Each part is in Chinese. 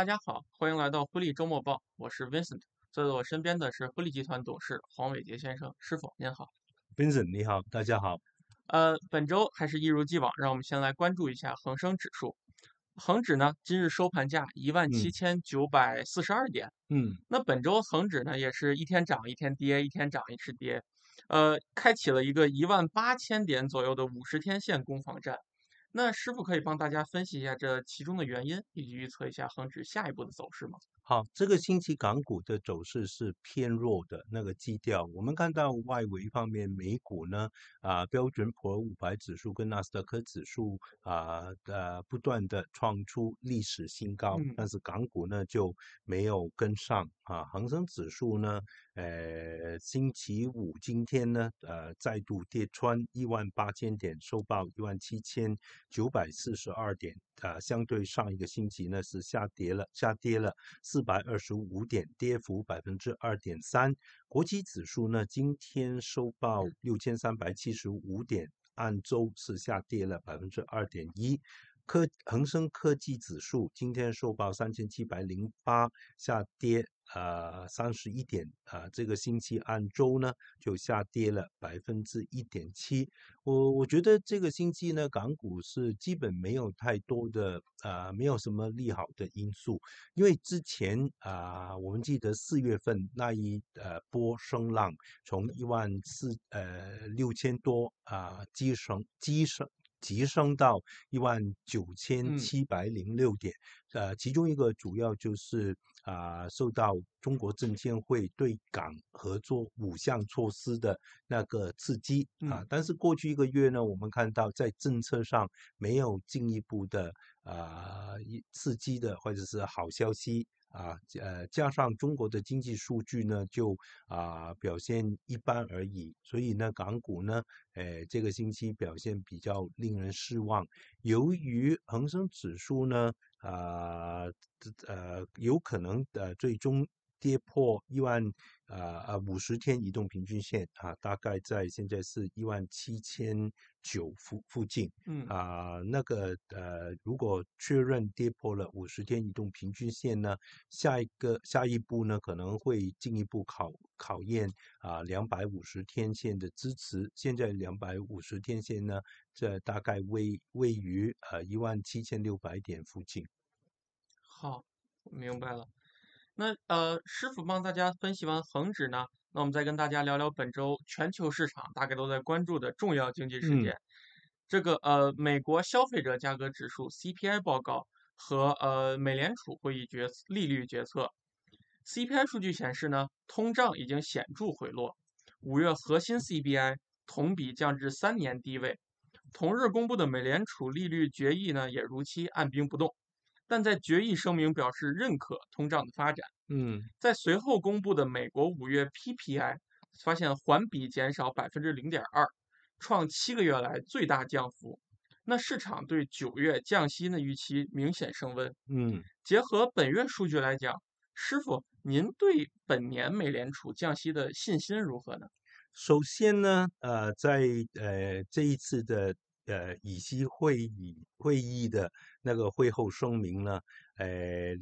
大家好，欢迎来到辉立周末报，我是 Vincent，在我身边的是辉立集团董事黄伟杰先生，师傅您好，Vincent 你好，大家好。呃，本周还是一如既往，让我们先来关注一下恒生指数。恒指呢，今日收盘价一万七千九百四十二点。嗯。那本周恒指呢，也是一天涨一天跌，一天涨一次跌，呃，开启了一个一万八千点左右的五十天线攻防战。那师傅可以帮大家分析一下这其中的原因，以及预测一下恒指下一步的走势吗？好，这个星期港股的走势是偏弱的那个基调。我们看到外围方面，美股呢啊标准普尔五百指数跟纳斯达克指数啊呃不断的创出历史新高，但是港股呢就没有跟上啊，恒生指数呢。呃，星期五今天呢，呃，再度跌穿一万八千点，收报一万七千九百四十二点，啊，相对上一个星期呢是下跌了，下跌了四百二十五点，跌幅百分之二点三。国际指数呢今天收报六千三百七十五点，按周是下跌了百分之二点一。科恒生科技指数今天收报三千七百零八，下跌。呃三十一点啊，这个星期按周呢就下跌了百分之一点七。我我觉得这个星期呢，港股是基本没有太多的啊，没有什么利好的因素。因为之前啊，我们记得四月份那一呃波声浪，从一万四呃六千多啊激升激升急升到一万九千七百零六点。呃，其中一个主要就是。啊，受到中国证监会对港合作五项措施的那个刺激啊，但是过去一个月呢，我们看到在政策上没有进一步的啊刺激的或者是好消息。啊，呃，加上中国的经济数据呢，就啊表现一般而已，所以呢，港股呢，呃，这个星期表现比较令人失望。由于恒生指数呢，啊，呃，有可能呃最终跌破一万，呃呃五十天移动平均线啊，大概在现在是一万七千。九附附近，嗯啊，那个呃，如果确认跌破了五十天移动平均线呢，下一个下一步呢可能会进一步考考验啊两百五十天线的支持。现在两百五十天线呢，这大概位位于呃一万七千六百点附近。好，明白了。那呃，师傅帮大家分析完恒指呢，那我们再跟大家聊聊本周全球市场大概都在关注的重要经济事件。这个呃，美国消费者价格指数 CPI 报告和呃，美联储会议决利率决策。CPI 数据显示呢，通胀已经显著回落，五月核心 CPI 同比降至三年低位。同日公布的美联储利率决议呢，也如期按兵不动。但在决议声明表示认可通胀的发展。嗯，在随后公布的美国五月 PPI，发现环比减少百分之零点二，创七个月来最大降幅。那市场对九月降息的预期明显升温。嗯，结合本月数据来讲，师傅您对本年美联储降息的信心如何呢？首先呢，呃，在呃这一次的。呃，乙席会议会议的那个会后声明呢，呃，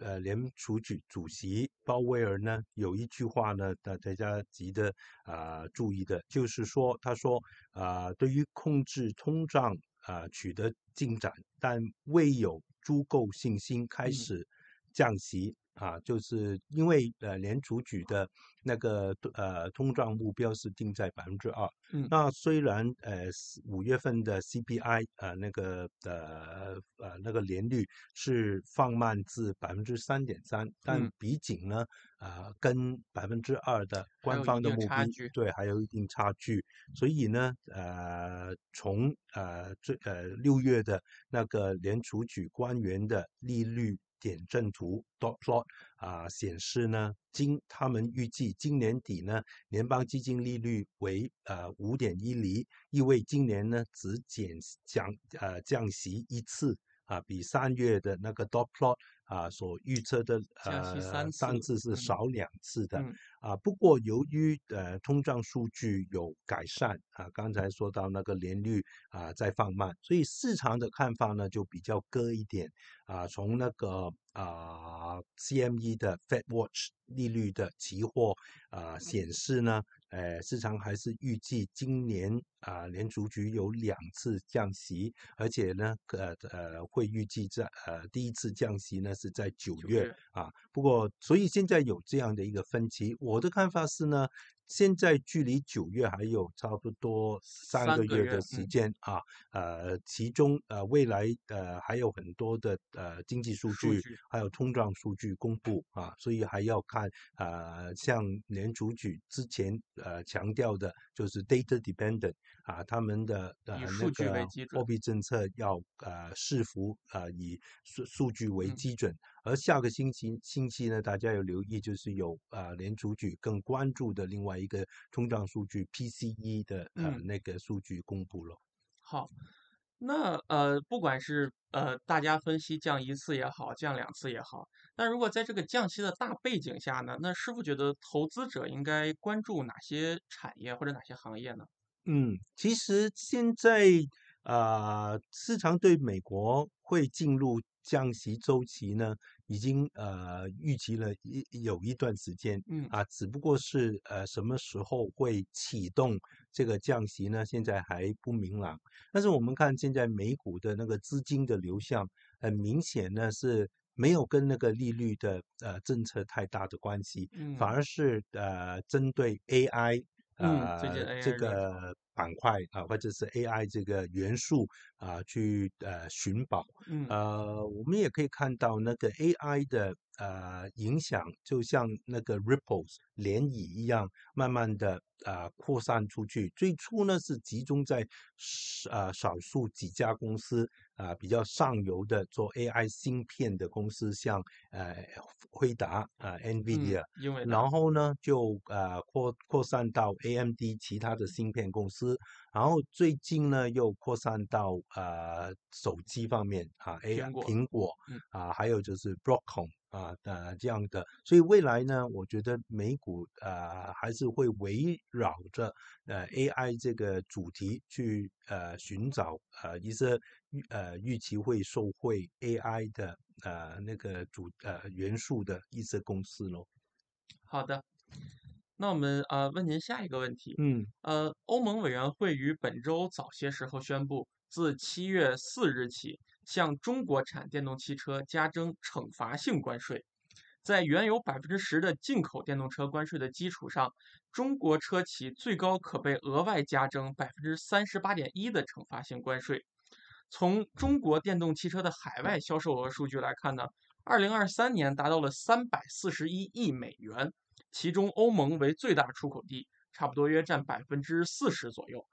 呃，联储局主席鲍威尔呢有一句话呢，大大家记得啊注意的，就是说，他说啊，对于控制通胀啊取得进展，但未有足够信心开始降息。啊，就是因为呃，联储局的那个呃通胀目标是定在百分之二。嗯。那虽然呃五月份的 CPI 呃那个呃呃那个年率是放慢至百分之三点三，但比竟呢，呃跟百分之二的官方的目标对还有一定差距。所以呢，呃从呃最呃六月的那个联储局官员的利率。点阵图 dot plot 啊显示呢，今他们预计今年底呢，联邦基金利率为呃五点一厘，意味今年呢只减降呃降息一次啊，比三月的那个 dot plot。啊，所预测的呃三次是少两次的啊。不过由于呃通胀数据有改善啊，刚才说到那个年率啊在放慢，所以市场的看法呢就比较割一点啊。从那个啊 CME 的 Fed Watch 利率的期货啊显示呢，呃，市场还是预计今年啊联储局有两次降息，而且呢呃呃会预计在呃第一次降息呢。是在九月啊，不过，所以现在有这样的一个分歧。我的看法是呢。现在距离九月还有差不多三个月的时间啊，呃，其中呃未来呃还有很多的呃经济数据，还有通胀数据公布啊，所以还要看啊，像联储局之前呃强调的，就是 data dependent 啊，他们的呃那个货币政策要呃视否呃以数数据为基准。而下个星期，星期呢，大家有留意，就是有啊，联储局更关注的另外一个通胀数据 PCE 的呃那个数据公布了。好，那呃，不管是呃，大家分析降一次也好，降两次也好，那如果在这个降息的大背景下呢，那师傅觉得投资者应该关注哪些产业或者哪些行业呢？嗯，其实现在啊，市场对美国会进入降息周期呢？已经呃预计了一有一段时间，嗯啊，只不过是呃什么时候会启动这个降息呢？现在还不明朗。但是我们看现在美股的那个资金的流向，很明显呢是没有跟那个利率的呃政策太大的关系，反而是呃针对 AI 啊这个。板块啊，或者是 AI 这个元素啊，去呃寻宝。呃，我们也可以看到那个 AI 的呃影响，就像那个 ripples 涟漪一样，慢慢的啊扩散出去。最初呢是集中在呃少数几家公司。啊，比较上游的做 AI 芯片的公司，像呃，辉达啊，NVIDIA，然后呢，就呃扩扩散到 AMD 其他的芯片公司，然后最近呢，又扩散到呃手机方面啊，A 苹果啊，还有就是 Broadcom。啊，的这样的，所以未来呢，我觉得美股啊还是会围绕着呃 AI 这个主题去呃寻找呃一些预呃预期会受惠 AI 的呃那个主呃元素的一些公司咯。好的，那我们啊问您下一个问题。嗯。呃，欧盟委员会于本周早些时候宣布，自七月四日起。向中国产电动汽车加征惩罚性关税，在原有百分之十的进口电动车关税的基础上，中国车企最高可被额外加征百分之三十八点一的惩罚性关税。从中国电动汽车的海外销售额数据来看呢，二零二三年达到了三百四十一亿美元，其中欧盟为最大出口地，差不多约占百分之四十左右。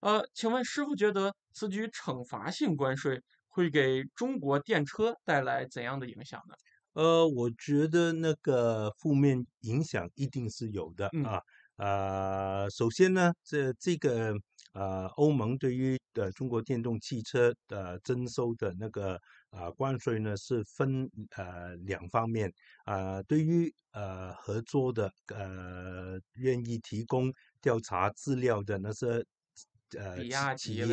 呃，请问师傅觉得此举惩罚性关税？会给中国电车带来怎样的影响呢？呃，我觉得那个负面影响一定是有的啊。呃，首先呢，这这个呃，欧盟对于呃中国电动汽车的征收的那个啊关税呢，是分呃两方面啊，对于呃合作的呃愿意提供调查资料的那些。呃，企业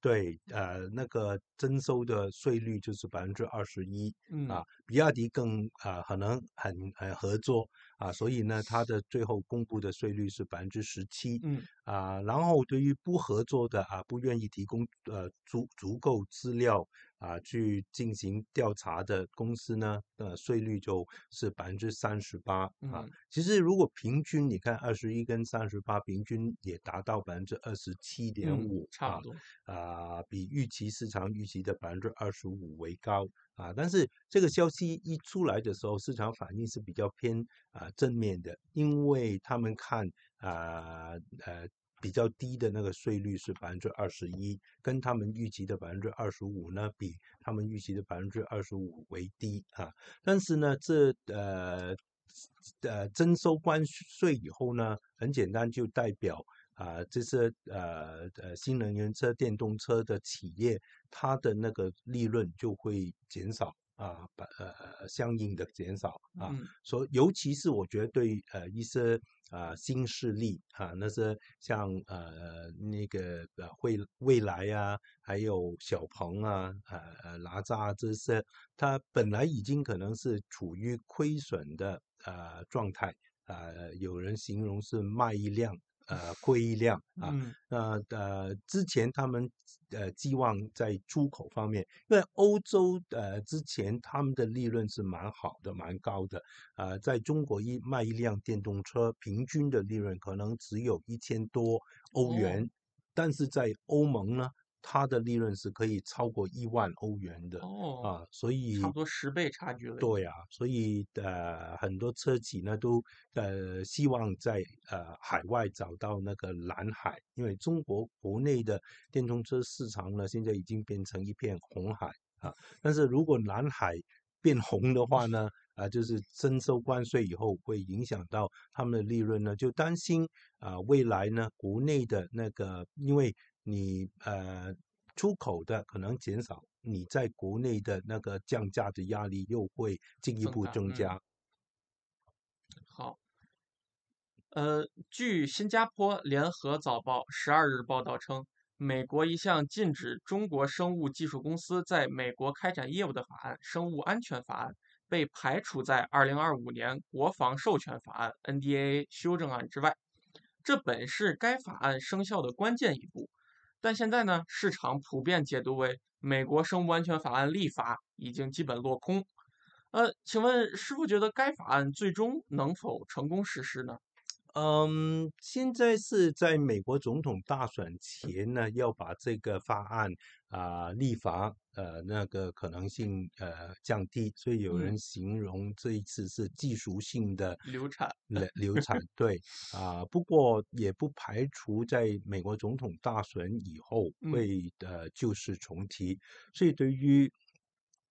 对，呃，那个征收的税率就是百分之二十一啊。比亚迪更呃，可能很呃合作啊，所以呢，它的最后公布的税率是百分之十七。嗯啊，然后对于不合作的啊，不愿意提供呃足足够资料。啊，去进行调查的公司呢，呃，税率就是百分之三十八啊。其实如果平均，你看二十一跟三十八，平均也达到百分之二十七点五，差不多啊，比预期市场预期的百分之二十五为高啊。但是这个消息一出来的时候，市场反应是比较偏啊正面的，因为他们看啊呃。比较低的那个税率是百分之二十一，跟他们预期的百分之二十五呢，比他们预期的百分之二十五为低啊。但是呢，这呃呃征收关税以后呢，很简单，就代表啊，这些呃呃新能源车、电动车的企业，它的那个利润就会减少。啊，把呃相应的减少啊，所尤其是我觉得对呃一些啊新势力啊，那些像呃那个呃未未来啊，还有小鹏啊，呃哪吒这些，它本来已经可能是处于亏损的呃状态，呃有人形容是卖一辆。呃，亏量啊，那呃，之前他们呃，寄望在出口方面，因为欧洲呃，之前他们的利润是蛮好的，蛮高的，啊，在中国一卖一辆电动车，平均的利润可能只有一千多欧元，但是在欧盟呢？它的利润是可以超过一万欧元的哦啊，所以差不多十倍差距了。对呀，所以呃，很多车企呢都呃希望在呃海外找到那个蓝海，因为中国国内的电动车市场呢现在已经变成一片红海啊。但是如果蓝海变红的话呢，啊就是征收关税以后会影响到他们的利润呢，就担心啊未来呢国内的那个因为。你呃，出口的可能减少，你在国内的那个降价的压力又会进一步增加。好，呃，据新加坡联合早报十二日报道称，美国一项禁止中国生物技术公司在美国开展业务的法案——生物安全法案，被排除在二零二五年国防授权法案 （NDA） 修正案之外。这本是该法案生效的关键一步。但现在呢，市场普遍解读为美国生物安全法案立法已经基本落空。呃，请问师傅觉得该法案最终能否成功实施呢？嗯，现在是在美国总统大选前呢，要把这个法案啊立法，呃，那个可能性呃降低，所以有人形容这一次是技术性的流产，流产对啊，不过也不排除在美国总统大选以后会呃旧事重提，所以对于。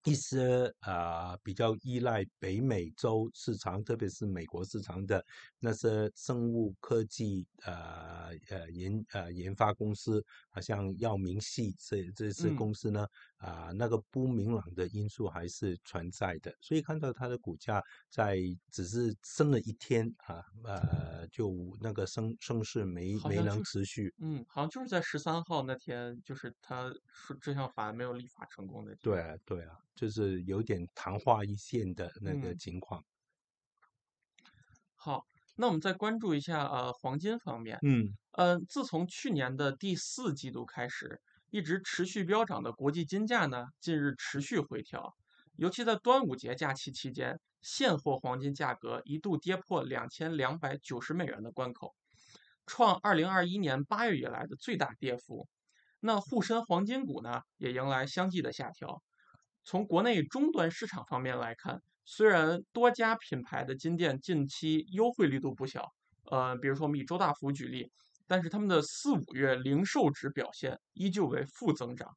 一些啊比较依赖北美洲市场，特别是美国市场的那些生物科技啊呃研呃研发公司，好像药明系这这些公司呢。啊，那个不明朗的因素还是存在的，所以看到它的股价在只是升了一天啊，呃，就那个升升势没没能持续。嗯，好像就是在十三号那天，就是它这项法案没有立法成功的。对对啊，就是有点昙花一现的那个情况。好，那我们再关注一下呃黄金方面。嗯嗯，自从去年的第四季度开始。一直持续飙涨的国际金价呢，近日持续回调，尤其在端午节假期期间，现货黄金价格一度跌破两千两百九十美元的关口，创二零二一年八月以来的最大跌幅。那沪深黄金股呢，也迎来相继的下调。从国内终端市场方面来看，虽然多家品牌的金店近期优惠力度不小，呃，比如说我们以周大福举例。但是他们的四五月零售值表现依旧为负增长，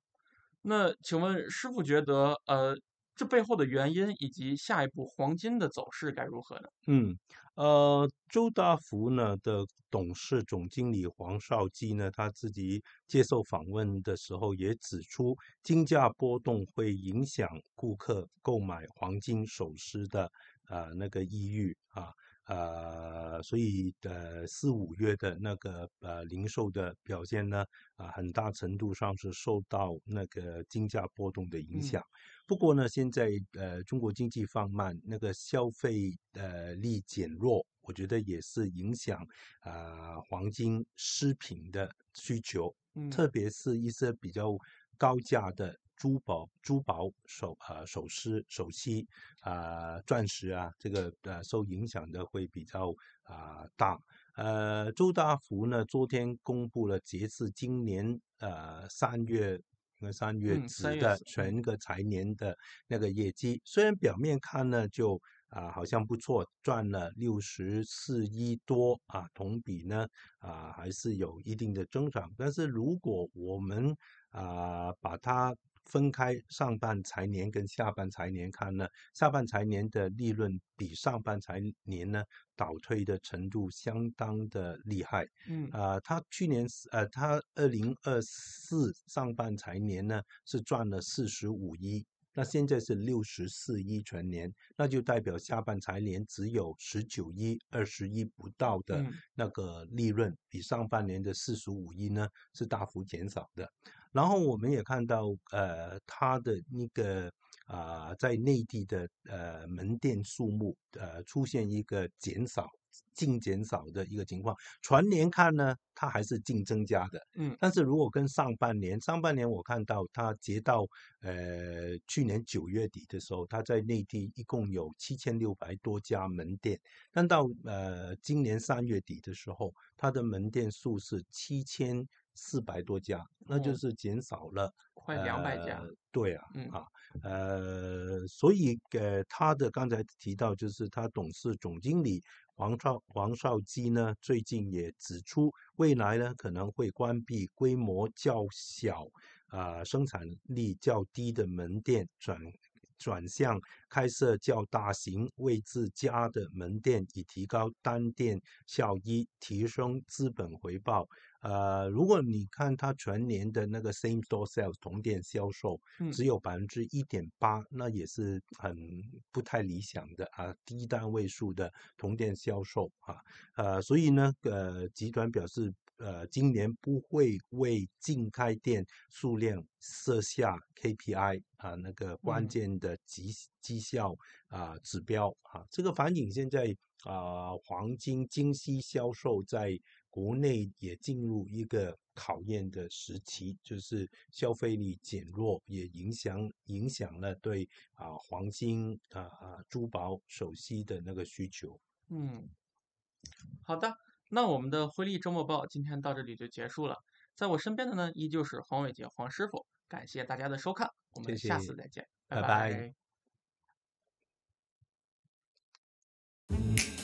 那请问师傅觉得，呃，这背后的原因以及下一步黄金的走势该如何呢？嗯，呃，周大福呢的董事总经理黄少基呢，他自己接受访问的时候也指出，金价波动会影响顾客购买黄金首饰的啊那个意愿啊。呃，所以呃四五月的那个呃零售的表现呢，啊很大程度上是受到那个金价波动的影响。不过呢，现在呃中国经济放慢，那个消费呃力减弱，我觉得也是影响呃黄金饰品的需求，特别是一些比较高价的。珠宝、珠宝首啊、首饰、首饰啊、钻石啊，这个呃受影响的会比较啊大。呃，周大福呢，昨天公布了截至今年呃三月、三月止的全个财年的那个业绩。虽然表面看呢，就啊好像不错，赚了六十四亿多啊，同比呢啊还是有一定的增长。但是如果我们啊把它分开上半财年跟下半财年看呢，下半财年的利润比上半财年呢倒退的程度相当的厉害。嗯啊，他去年是呃，他二零二四上半财年呢是赚了四十五亿，那现在是六十四亿全年，那就代表下半财年只有十九亿二十一不到的那个利润，比上半年的四十五亿呢是大幅减少的。然后我们也看到，呃，它的那个啊，在内地的呃门店数目，呃，出现一个减少、净减少的一个情况。全年看呢，它还是净增加的。嗯，但是如果跟上半年，上半年我看到它截到呃去年九月底的时候，它在内地一共有七千六百多家门店，但到呃今年三月底的时候，它的门店数是七千。四百多家，那就是减少了快两百家。对啊，啊，呃，所以呃，他的刚才提到，就是他董事总经理黄少黄少基呢，最近也指出，未来呢可能会关闭规模较小、啊生产力较低的门店转。转向开设较大型、位置佳的门店，以提高单店效益、提升资本回报。呃，如果你看它全年的那个 same store sales 同店销售，只有百分之一点八，那也是很不太理想的啊，低单位数的同店销售啊。呃，所以呢，呃，集团表示。呃，今年不会为净开店数量设下 KPI 啊，那个关键的绩绩效啊指标啊。这个反映现在啊，黄金精细销售在国内也进入一个考验的时期，就是消费力减弱，也影响影响了对啊黄金啊啊珠宝首饰的那个需求。嗯，好的。那我们的辉利周末报今天到这里就结束了，在我身边的呢依旧是黄伟杰黄师傅，感谢大家的收看，我们下次再见，拜拜。